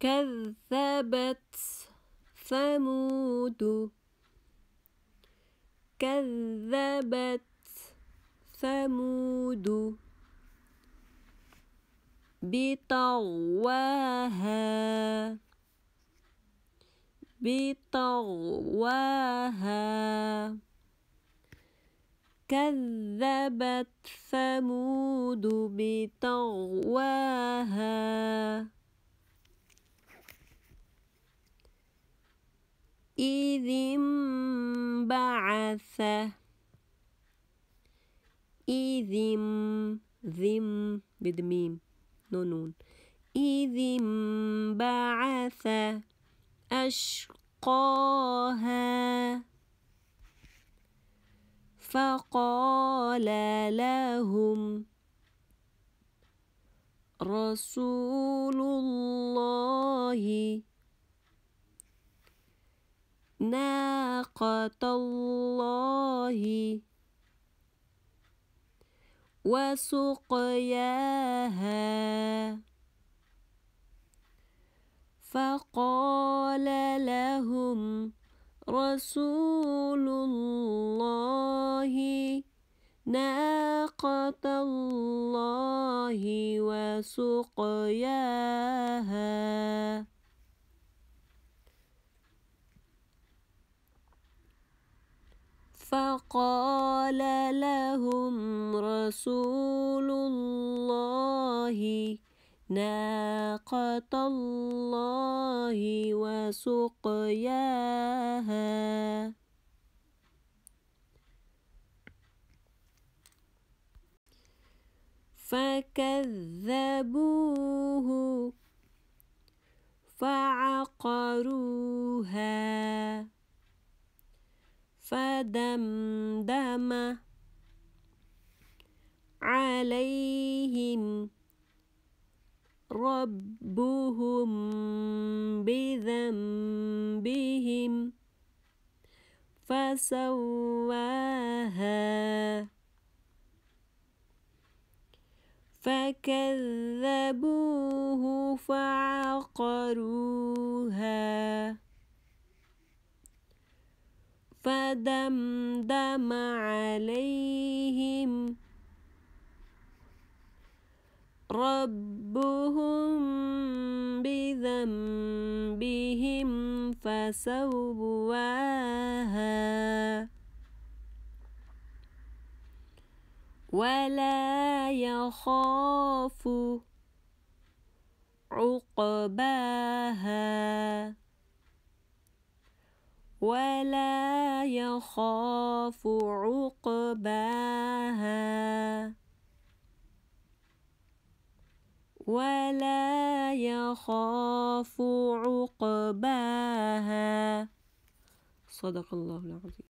كذبت ثمود كذبت ثمود بطغواها بطغواها كذبت ثمود بطغواها ثلاثة إذم ذم بدميم نونون إذ بعث أشقاها فقال لهم رسول الله ناقة الله وسقياها فقال لهم رسول الله ناقة الله وسقياها فقال لهم رسول الله ناقة الله وسقياها فكذبوه فدمدم عليهم ربهم بذنبهم فسواها فكذبوه فعقروه فدمدم عليهم ربهم بذنبهم فسواها ولا يخاف عقباها ولا يخاف عقباها ولا يخاف عقباها صدق الله العظيم